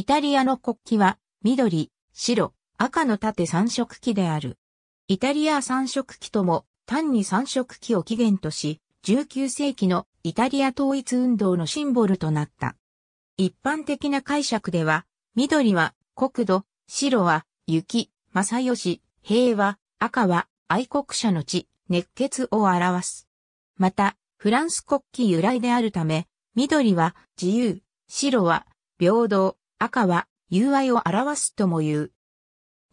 イタリアの国旗は、緑、白、赤の縦三色旗である。イタリア三色旗とも、単に三色旗を起源とし、19世紀のイタリア統一運動のシンボルとなった。一般的な解釈では、緑は国土、白は雪、正義、平和、赤は愛国者の地、熱血を表す。また、フランス国旗由来であるため、緑は自由、白は平等、赤は友愛を表すとも言う。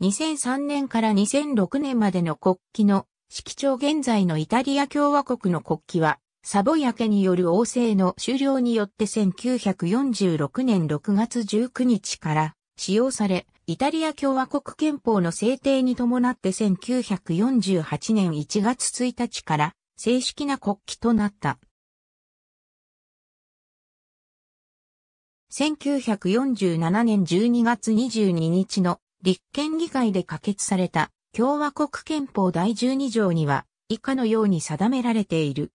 2003年から2006年までの国旗の色調現在のイタリア共和国の国旗は、サボヤ家による王政の終了によって1946年6月19日から使用され、イタリア共和国憲法の制定に伴って1948年1月1日から正式な国旗となった。1947年12月22日の立憲議会で可決された共和国憲法第12条には以下のように定められている。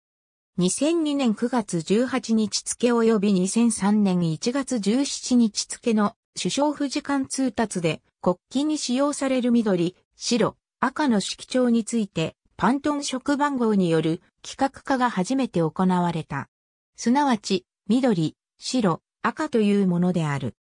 2002年9月18日付及び2003年1月17日付の首相不時間通達で国旗に使用される緑、白、赤の色調についてパントン色番号による規格化が初めて行われた。すなわち、緑、白、赤というものである。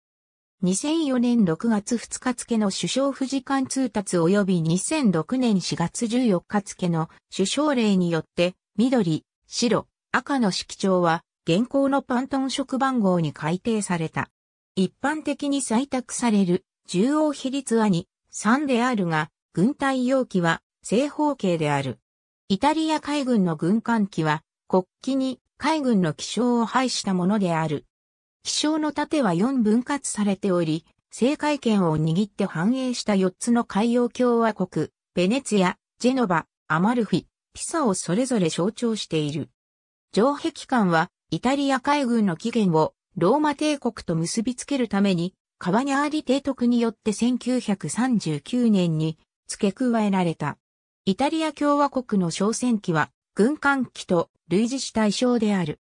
2004年6月2日付の首相富時官通達及び2006年4月14日付の首相令によって、緑、白、赤の色調は、現行のパントン色番号に改定された。一般的に採択される、中央比率は2、3であるが、軍隊容器は正方形である。イタリア海軍の軍艦機は国旗に海軍の気象を配したものである。気象の盾は4分割されており、政界権を握って繁栄した4つの海洋共和国、ベネツィア、ジェノバ、アマルフィ、ピサをそれぞれ象徴している。城壁艦は、イタリア海軍の起源をローマ帝国と結びつけるために、カバニャーリ提督によって1939年に付け加えられた。イタリア共和国の商船機は軍艦機と類似した対象である。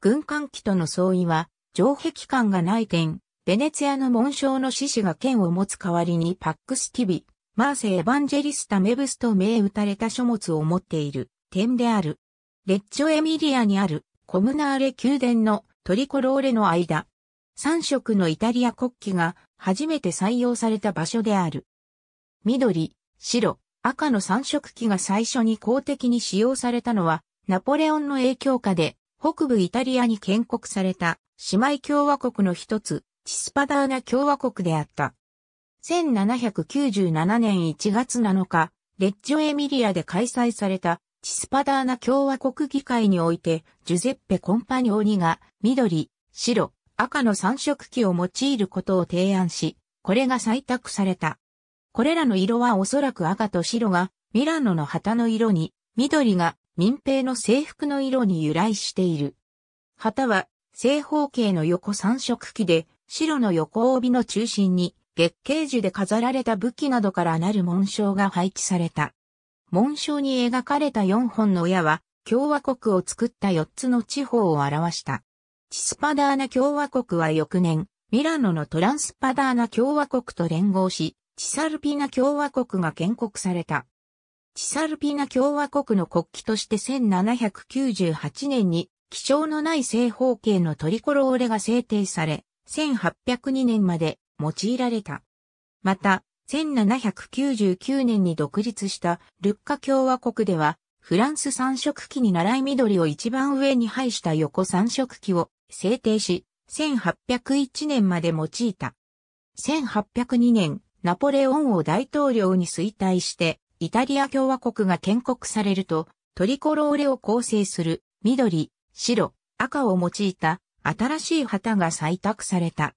軍艦機との相違は城壁感がない点、ベネツィアの紋章の獅子が剣を持つ代わりにパックスティビ、マーセ・エヴァンジェリスタ・メブスと銘打たれた書物を持っている点である。レッチョ・エミリアにあるコムナーレ宮殿のトリコローレの間。三色のイタリア国旗が初めて採用された場所である。緑、白、赤の三色旗が最初に公的に使用されたのはナポレオンの影響下で北部イタリアに建国された姉妹共和国の一つ、チスパダーナ共和国であった。1797年1月7日、レッジョエミリアで開催されたチスパダーナ共和国議会において、ジュゼッペ・コンパニオニが緑、白、赤の三色旗を用いることを提案し、これが採択された。これらの色はおそらく赤と白がミラノの旗の色に、緑が民兵の制服の色に由来している。旗は正方形の横三色旗で、白の横帯の中心に、月桂樹で飾られた武器などからなる紋章が配置された。紋章に描かれた四本の矢は、共和国を作った四つの地方を表した。チスパダーナ共和国は翌年、ミラノのトランスパダーナ共和国と連合し、チサルピナ共和国が建国された。チサルピナ共和国の国旗として1798年に気象のない正方形のトリコローレが制定され、1802年まで用いられた。また、1799年に独立したルッカ共和国では、フランス三色旗に習い緑を一番上に配した横三色旗を制定し、1801年まで用いた。1802年、ナポレオンを大統領に衰退して、イタリア共和国が建国されると、トリコローレを構成する緑、白、赤を用いた新しい旗が採択された。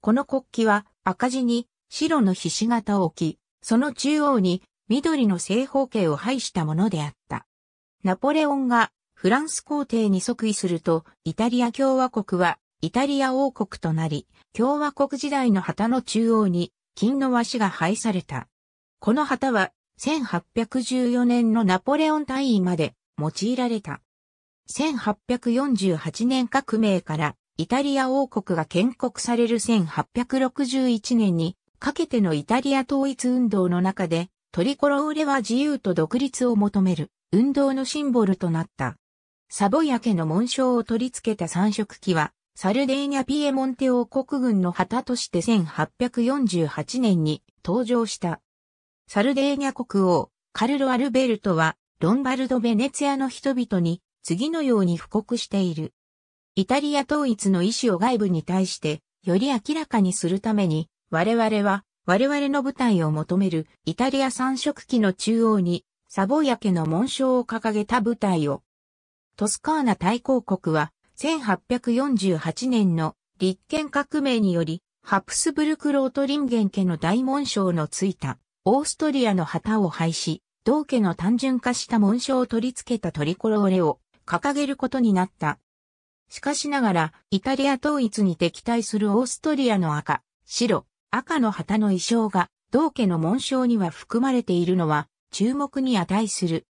この国旗は赤字に白のひし形を置き、その中央に緑の正方形を配したものであった。ナポレオンがフランス皇帝に即位すると、イタリア共和国はイタリア王国となり、共和国時代の旗の中央に金の和紙が配された。この旗は1814年のナポレオン大位まで用いられた。1848年革命からイタリア王国が建国される1861年にかけてのイタリア統一運動の中でトリコロウレは自由と独立を求める運動のシンボルとなった。サボヤ家の紋章を取り付けた三色旗はサルデーニャ・ピエモンテ王国軍の旗として1848年に登場した。サルデーニャ国王、カルロ・アルベルトは、ロンバルド・ベネツィアの人々に、次のように布告している。イタリア統一の意思を外部に対して、より明らかにするために、我々は、我々の部隊を求めるイタリア三色旗の中央に、サボヤ家の紋章を掲げた部隊を。トスカーナ大公国は、1848年の立憲革命により、ハプスブルクロートリンゲン家の大紋章のついた、オーストリアの旗を廃止、同家の単純化した紋章を取り付けたトリコローレを、掲げることになった。しかしながら、イタリア統一に敵対するオーストリアの赤、白、赤の旗の衣装が、同家の紋章には含まれているのは、注目に値する。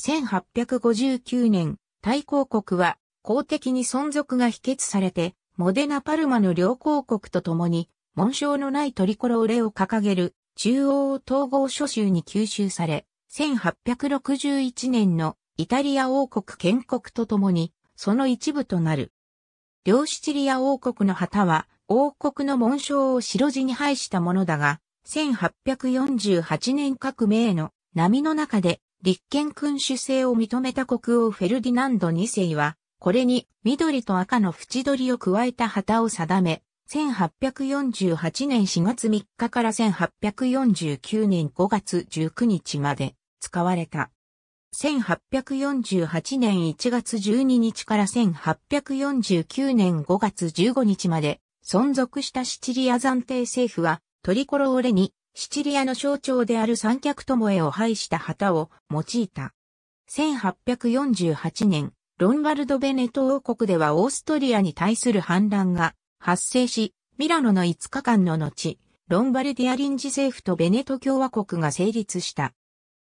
1859年、大公国は公的に存続が否決されて、モデナ・パルマの両公国と共に、紋章のないトリコローレを掲げる中央統合諸州に吸収され、1861年のイタリア王国建国とともに、その一部となる。両シチリア王国の旗は、王国の紋章を白地に配したものだが、1848年革命の波の中で立憲君主制を認めた国王フェルディナンド2世は、これに緑と赤の縁取りを加えた旗を定め、1848年4月3日から1849年5月19日まで使われた。1848年1月12日から1849年5月15日まで存続したシチリア暫定政府はトリコローレにシチリアの象徴である三脚巴を配した旗を用いた。1848年、ロンバルド・ベネト王国ではオーストリアに対する反乱が発生し、ミラノの5日間の後、ロンバルディア臨時政府とベネト共和国が成立した。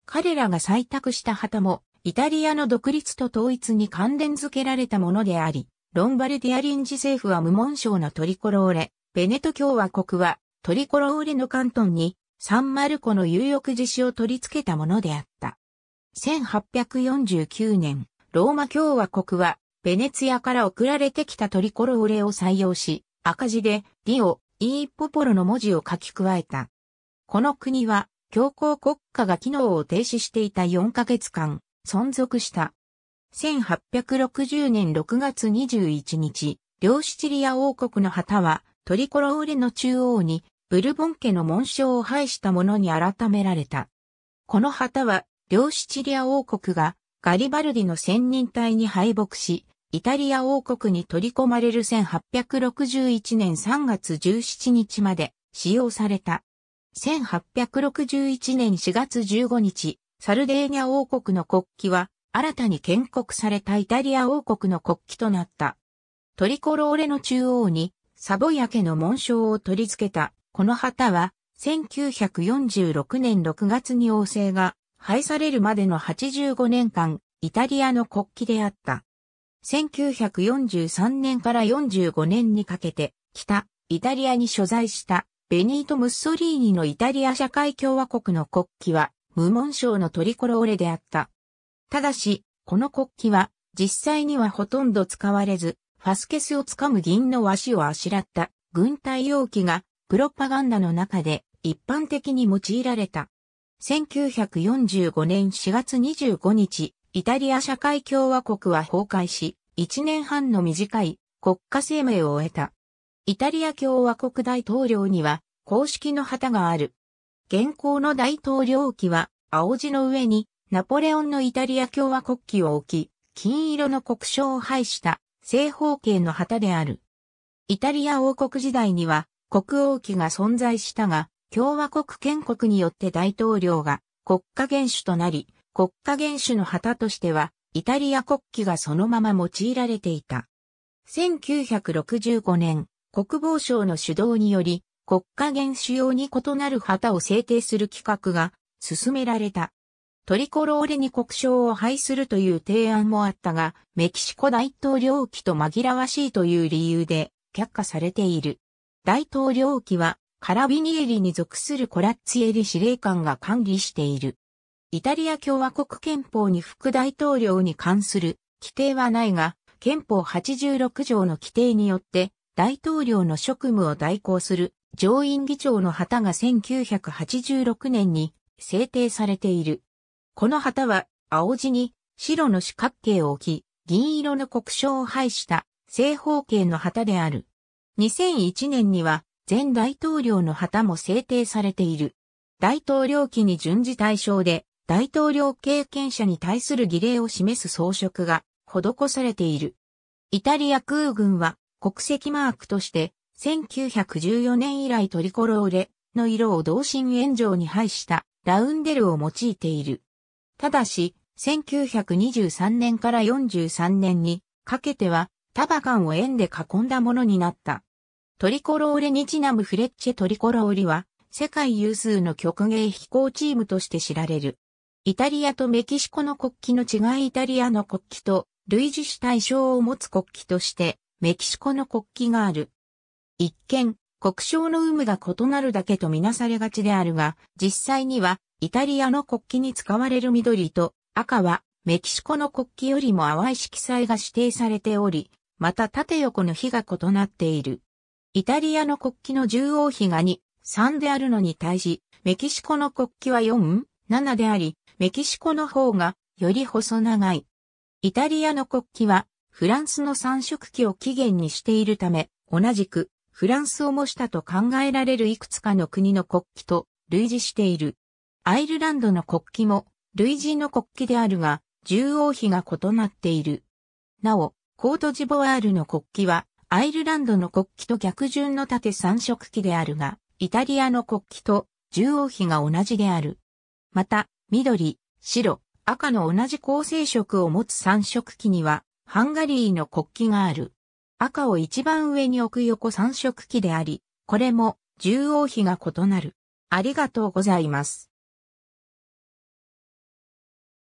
彼らが採択した旗も、イタリアの独立と統一に関連づけられたものであり、ロンバルディア臨時政府は無文章のトリコローレ、ベネト共和国はトリコローレの関東にサンマルコの有力自治を取り付けたものであった。1849年、ローマ共和国はベネツィアから送られてきたトリコローレを採用し、赤字でディオ、イーポポロの文字を書き加えた。この国は強行国家が機能を停止していた4ヶ月間、存続した。1860年6月21日、両シチリア王国の旗は、トリコローレの中央に、ブルボン家の紋章を配したものに改められた。この旗は、両シチリア王国が、ガリバルディの先人隊に敗北し、イタリア王国に取り込まれる1861年3月17日まで使用された。1861年4月15日、サルデーニャ王国の国旗は、新たに建国されたイタリア王国の国旗となった。トリコローレの中央に、サボヤ家の紋章を取り付けた、この旗は、1946年6月に王政が廃されるまでの85年間、イタリアの国旗であった。1943年から45年にかけて、北、イタリアに所在したベニート・ムッソリーニのイタリア社会共和国の国旗は、無紋章のトリコローレであった。ただし、この国旗は、実際にはほとんど使われず、ファスケスをつかむ銀の和紙をあしらった軍隊容器が、プロパガンダの中で一般的に用いられた。1945年4月25日、イタリア社会共和国は崩壊し、1年半の短い国家生命を終えた。イタリア共和国大統領には公式の旗がある。現行の大統領旗は青字の上にナポレオンのイタリア共和国旗を置き、金色の国章を配した正方形の旗である。イタリア王国時代には国王旗が存在したが、共和国建国によって大統領が国家元首となり、国家元首の旗としては、イタリア国旗がそのまま用いられていた。1965年、国防省の主導により、国家元主要に異なる旗を制定する企画が進められた。トリコローレに国章を廃するという提案もあったが、メキシコ大統領旗と紛らわしいという理由で却下されている。大統領旗はカラビニエリに属するコラッツィエリ司令官が管理している。イタリア共和国憲法に副大統領に関する規定はないが、憲法86条の規定によって大統領の職務を代行する上院議長の旗が1986年に制定されている。この旗は青地に白の四角形を置き、銀色の国章を配した正方形の旗である。2001年には前大統領の旗も制定されている。大統領期に順次対象で大統領経験者に対する儀礼を示す装飾が施されている。イタリア空軍は国籍マークとして、1914年以来トリコローレの色を同心炎上に配したラウンデルを用いている。ただし、1923年から43年にかけては束感を円で囲んだものになった。トリコローレにちなむフレッチェトリコローリは世界有数の曲芸飛行チームとして知られる。イタリアとメキシコの国旗の違いイタリアの国旗と類似し対象を持つ国旗としてメキシコの国旗がある。一見、国章の有無が異なるだけとみなされがちであるが、実際にはイタリアの国旗に使われる緑と赤はメキシコの国旗よりも淡い色彩が指定されており、また縦横の比が異なっている。イタリアの国旗の中央比が2、3であるのに対し、メキシコの国旗は4、7であり、メキシコの方がより細長い。イタリアの国旗はフランスの三色旗を起源にしているため、同じくフランスを模したと考えられるいくつかの国の国旗と類似している。アイルランドの国旗も類似の国旗であるが、縦横比が異なっている。なお、コートジボワールの国旗は、アイルランドの国旗と逆順の縦三色旗であるが、イタリアの国旗と縦横比が同じである。また、緑、白、赤の同じ構成色を持つ三色旗には、ハンガリーの国旗がある。赤を一番上に置く横三色旗であり、これも、縦横比が異なる。ありがとうございます。